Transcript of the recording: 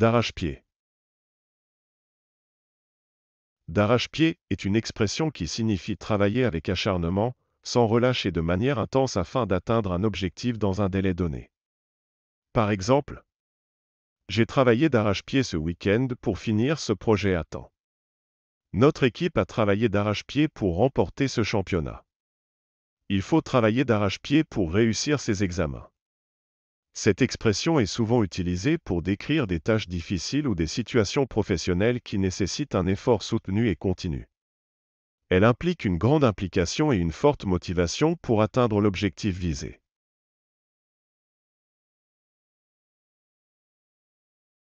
D'arrache-pied. D'arrache-pied est une expression qui signifie travailler avec acharnement, sans relâche et de manière intense afin d'atteindre un objectif dans un délai donné. Par exemple, j'ai travaillé d'arrache-pied ce week-end pour finir ce projet à temps. Notre équipe a travaillé d'arrache-pied pour remporter ce championnat. Il faut travailler d'arrache-pied pour réussir ses examens. Cette expression est souvent utilisée pour décrire des tâches difficiles ou des situations professionnelles qui nécessitent un effort soutenu et continu. Elle implique une grande implication et une forte motivation pour atteindre l'objectif visé.